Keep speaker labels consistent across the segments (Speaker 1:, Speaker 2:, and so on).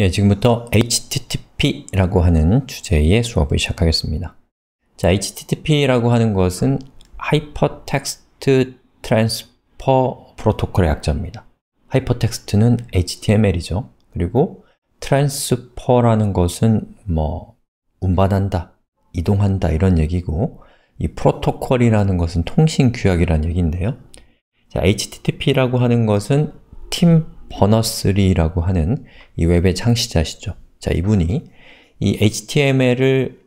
Speaker 1: 예, 지금부터 HTTP라고 하는 주제의 수업을 시작하겠습니다. 자, HTTP라고 하는 것은 Hypertext Transfer Protocol의 약자입니다. Hypertext는 HTML이죠. 그리고 Transfer라는 것은 뭐 운반한다, 이동한다 이런 얘기고 이 프로토콜이라는 것은 통신 규약이라는 얘기인데요. 자, HTTP라고 하는 것은 팀 버너스리라고 하는 이 웹의 창시자시죠. 자, 이분이 이 HTML을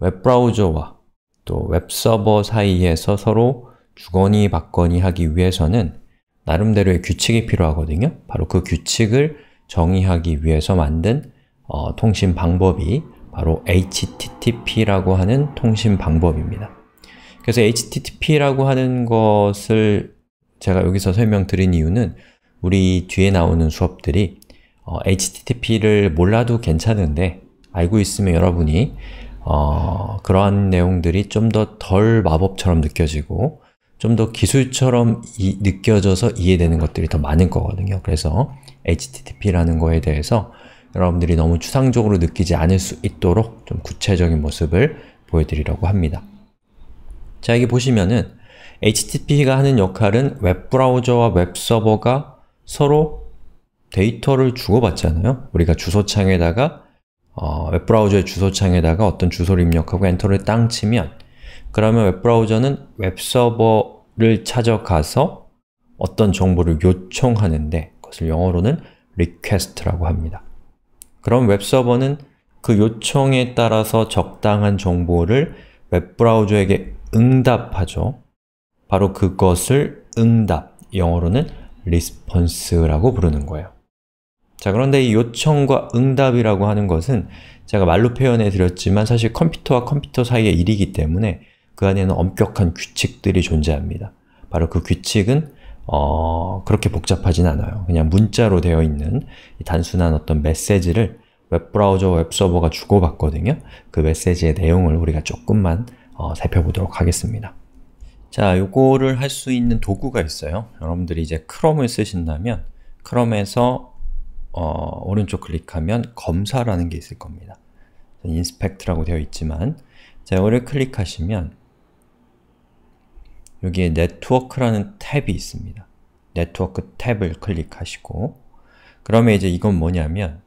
Speaker 1: 웹브라우저와 또 웹서버 사이에서 서로 주거니 받거니 하기 위해서는 나름대로의 규칙이 필요하거든요. 바로 그 규칙을 정의하기 위해서 만든 어, 통신 방법이 바로 HTTP라고 하는 통신 방법입니다. 그래서 HTTP라고 하는 것을 제가 여기서 설명드린 이유는 우리 뒤에 나오는 수업들이 어, HTTP를 몰라도 괜찮은데 알고 있으면 여러분이 어, 그러한 내용들이 좀 더 덜 마법처럼 느껴지고 좀 더 기술처럼 이, 느껴져서 이해되는 것들이 더 많은 거거든요. 그래서 HTTP라는 거에 대해서 여러분들이 너무 추상적으로 느끼지 않을 수 있도록 좀 구체적인 모습을 보여드리려고 합니다. 자, 여기 보시면은 HTTP가 하는 역할은 웹브라우저와 웹서버가 서로 데이터를 주고받잖아요. 우리가 주소창에다가 어, 웹브라우저의 주소창에다가 어떤 주소를 입력하고 엔터를 땅 치면 그러면 웹브라우저는 웹서버를 찾아가서 어떤 정보를 요청하는데 그것을 영어로는 request라고 합니다. 그럼 웹서버는 그 요청에 따라서 적당한 정보를 웹브라우저에게 응답하죠. 바로 그것을 응답, 영어로는 리스폰스라고 부르는 거예요. 자, 그런데 이 요청과 응답이라고 하는 것은 제가 말로 표현해 드렸지만 사실 컴퓨터와 컴퓨터 사이의 일이기 때문에 그 안에는 엄격한 규칙들이 존재합니다. 바로 그 규칙은 어, 그렇게 복잡하진 않아요. 그냥 문자로 되어 있는 단순한 어떤 메시지를 웹브라우저, 웹서버가 주고받거든요. 그 메시지의 내용을 우리가 조금만 어, 살펴보도록 하겠습니다. 자, 요거를 할 수 있는 도구가 있어요. 여러분들이 이제 크롬을 쓰신다면 크롬에서 어, 오른쪽 클릭하면 검사라는 게 있을 겁니다. 인스펙트라고 되어 있지만 자, 이거를 클릭하시면 여기에 네트워크라는 탭이 있습니다. 네트워크 탭을 클릭하시고 그러면 이제 이건 뭐냐면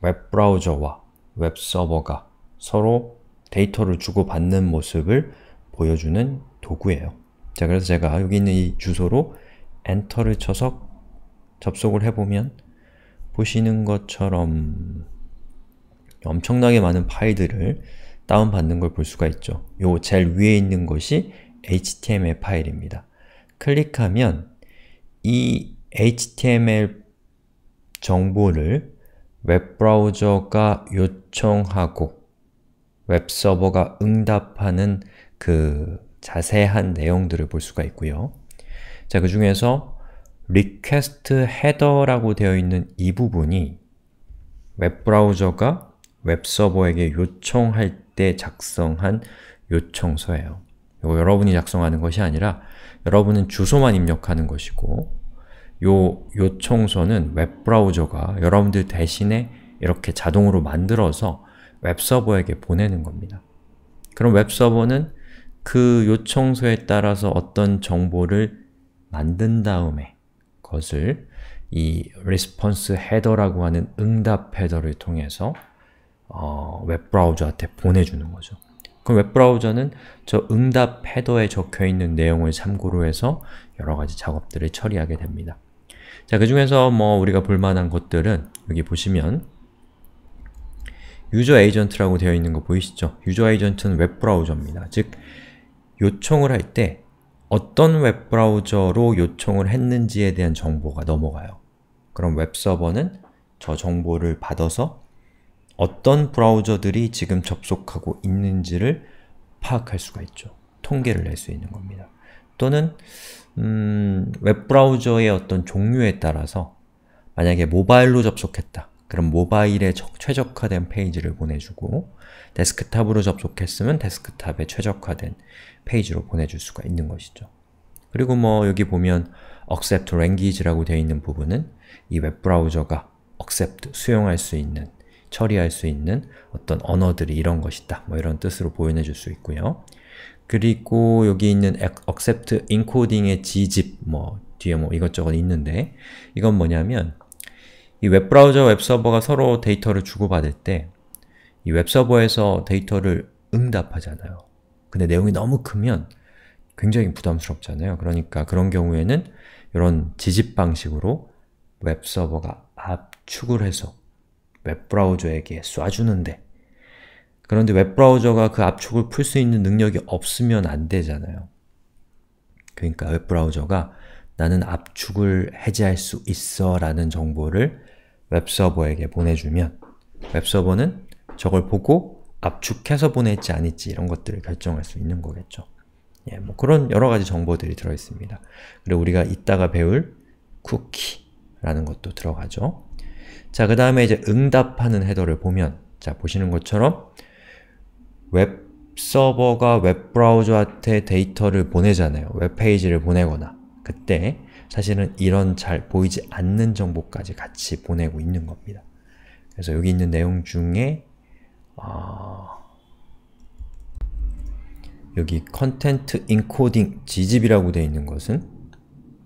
Speaker 1: 웹브라우저와 웹서버가 서로 데이터를 주고받는 모습을 보여주는 도구예요. 자, 그래서 제가 여기 있는 이 주소로 엔터를 쳐서 접속을 해보면 보시는 것처럼 엄청나게 많은 파일들을 다운받는 걸 볼 수가 있죠. 요 제일 위에 있는 것이 HTML 파일입니다. 클릭하면 이 HTML 정보를 웹브라우저가 요청하고 웹서버가 응답하는 그 자세한 내용들을 볼 수가 있고요. 자, 그 중에서 request header라고 되어 있는 이 부분이 웹브라우저가 웹서버에게 요청할 때 작성한 요청서예요. 이거 여러분이 작성하는 것이 아니라 여러분은 주소만 입력하는 것이고 요 요청서는 웹브라우저가 여러분들 대신에 이렇게 자동으로 만들어서 웹서버에게 보내는 겁니다. 그럼 웹서버는 그 요청서에 따라서 어떤 정보를 만든 다음에 것을 이 response header라고 하는 응답 헤더를 통해서 어, 웹브라우저한테 보내주는 거죠. 그럼 웹브라우저는 저 응답 헤더에 적혀있는 내용을 참고로 해서 여러가지 작업들을 처리하게 됩니다. 자, 그 중에서 뭐 우리가 볼만한 것들은 여기 보시면 유저 에이전트라고 되어 있는 거 보이시죠? 유저 에이전트는 웹브라우저입니다. 즉, 요청을 할 때 어떤 웹브라우저로 요청을 했는지에 대한 정보가 넘어가요. 그럼 웹서버는 저 정보를 받아서 어떤 브라우저들이 지금 접속하고 있는지를 파악할 수가 있죠. 통계를 낼 수 있는 겁니다. 또는 음, 웹브라우저의 어떤 종류에 따라서 만약에 모바일로 접속했다. 그럼 모바일에 최적화된 페이지를 보내주고 데스크탑으로 접속했으면 데스크탑에 최적화된 페이지로 보내줄 수가 있는 것이죠. 그리고 뭐 여기 보면 accept language라고 되어 있는 부분은 이 웹브라우저가 accept, 수용할 수 있는, 처리할 수 있는 어떤 언어들이 이런 것이다 뭐 이런 뜻으로 보여내줄 수 있고요. 그리고 여기 있는 accept encoding의 gzip 뭐 뒤에 뭐 이것저것 있는데 이건 뭐냐면 이웹브라우저 웹서버가 서로 데이터를 주고받을 때 이 웹서버에서 데이터를 응답하잖아요. 근데 내용이 너무 크면 굉장히 부담스럽잖아요. 그러니까 그런 경우에는 이런 지집 방식으로 웹서버가 압축을 해서 웹브라우저에게 쏴주는데 그런데 웹브라우저가 그 압축을 풀 수 있는 능력이 없으면 안 되잖아요. 그러니까 웹브라우저가 나는 압축을 해제할 수 있어 라는 정보를 웹서버에게 보내주면 웹서버는 저걸 보고 압축해서 보낼지 아닐지 이런 것들을 결정할 수 있는 거겠죠. 예, 뭐 그런 여러 가지 정보들이 들어있습니다. 그리고 우리가 이따가 배울 쿠키라는 것도 들어가죠. 자, 그 다음에 이제 응답하는 헤더를 보면 자, 보시는 것처럼 웹 서버가 웹브라우저한테 데이터를 보내잖아요. 웹페이지를 보내거나 그때 사실은 이런 잘 보이지 않는 정보까지 같이 보내고 있는 겁니다. 그래서 여기 있는 내용 중에 어... 여기 컨텐트 인코딩 지집이라고 되어 있는 것은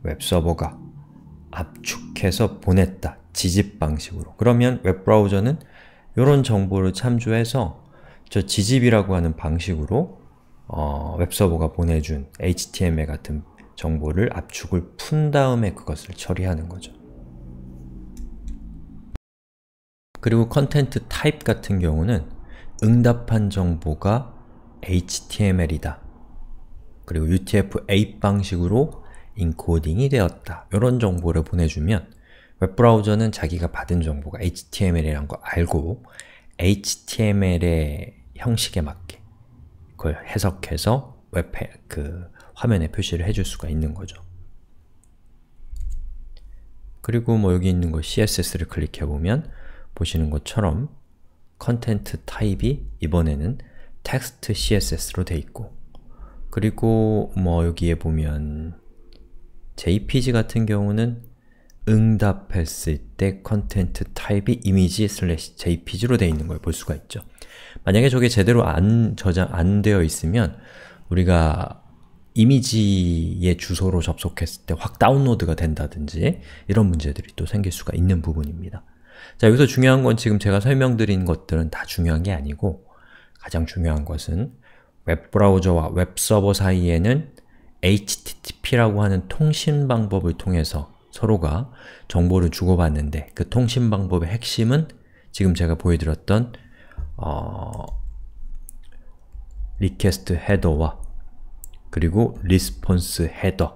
Speaker 1: 웹서버가 압축해서 보냈다. 지집 방식으로. 그러면 웹브라우저는 이런 정보를 참조해서 저 지집이라고 하는 방식으로 어, 웹서버가 보내준 HTML 같은 정보를 압축을 푼 다음에 그것을 처리하는 거죠. 그리고 컨텐트 타입 같은 경우는 응답한 정보가 HTML이다. 그리고 UTF-8 방식으로 인코딩이 되었다. 이런 정보를 보내주면 웹브라우저는 자기가 받은 정보가 HTML이라는 알고 HTML의 형식에 맞게 그걸 해석해서 웹그 화면에 표시를 해줄 수가 있는 거죠. 그리고 뭐 여기 있는 거 CSS를 클릭해보면 보시는 것처럼 컨텐트 타입이 이번에는 텍스트 CSS로 돼 있고 그리고 뭐 여기에 보면 JPG 같은 경우는 응답했을 때 컨텐트 타입이 이미지 슬래시 jpg로 되어 있는 걸 볼 수가 있죠. 만약에 저게 제대로 안 저장 안 되어 있으면 우리가 이미지의 주소로 접속했을 때 확 다운로드가 된다든지 이런 문제들이 또 생길 수가 있는 부분입니다. 자, 여기서 중요한 건 지금 제가 설명드린 것들은 다 중요한 게 아니고 가장 중요한 것은 웹브라우저와 웹서버 사이에는 HTTP라고 하는 통신 방법을 통해서 서로가 정보를 주고받는데 그 통신 방법의 핵심은 지금 제가 보여드렸던 어... 리퀘스트 헤더와 그리고 response header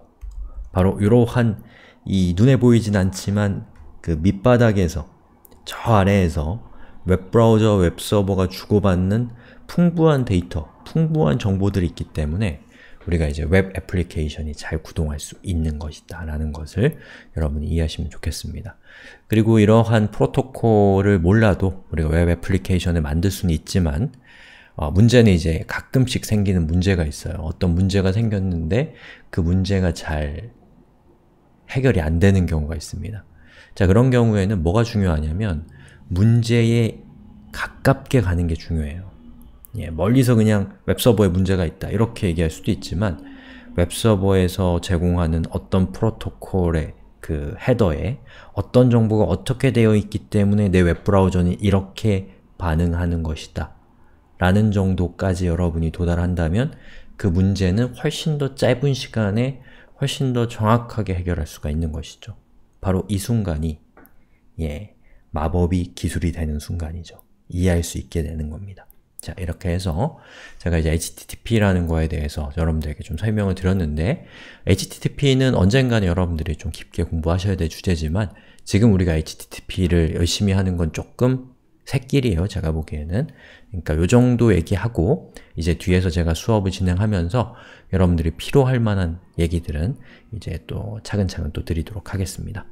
Speaker 1: 바로 이러한 이 눈에 보이진 않지만 그 밑바닥에서 저 아래에서 웹브라우저, 웹서버가 주고받는 풍부한 데이터, 풍부한 정보들이 있기 때문에 우리가 이제 웹 애플리케이션이 잘 구동할 수 있는 것이다 라는 것을 여러분이 이해하시면 좋겠습니다. 그리고 이러한 프로토콜을 몰라도 우리가 웹 애플리케이션을 만들 수는 있지만 어, 문제는 이제 가끔씩 생기는 문제가 있어요. 어떤 문제가 생겼는데 그 문제가 잘 해결이 안 되는 경우가 있습니다. 자, 그런 경우에는 뭐가 중요하냐면 문제에 가깝게 가는 게 중요해요. 예, 멀리서 그냥 웹서버에 문제가 있다 이렇게 얘기할 수도 있지만 웹서버에서 제공하는 어떤 프로토콜의 그 헤더에 어떤 정보가 어떻게 되어 있기 때문에 내 웹브라우저는 이렇게 반응하는 것이다 라는 정도까지 여러분이 도달한다면 그 문제는 훨씬 더 짧은 시간에 훨씬 더 정확하게 해결할 수가 있는 것이죠. 바로 이 순간이 예, 마법이 기술이 되는 순간이죠. 이해할 수 있게 되는 겁니다. 자, 이렇게 해서 제가 이제 HTTP라는 거에 대해서 여러분들에게 좀 설명을 드렸는데 HTTP는 언젠가는 여러분들이 좀 깊게 공부하셔야 될 주제지만 지금 우리가 HTTP를 열심히 하는 건 조금 새끼리에요, 제가 보기에는. 그러니까 요 정도 얘기하고 이제 뒤에서 제가 수업을 진행하면서 여러분들이 필요할 만한 얘기들은 이제 또 차근차근 또 드리도록 하겠습니다.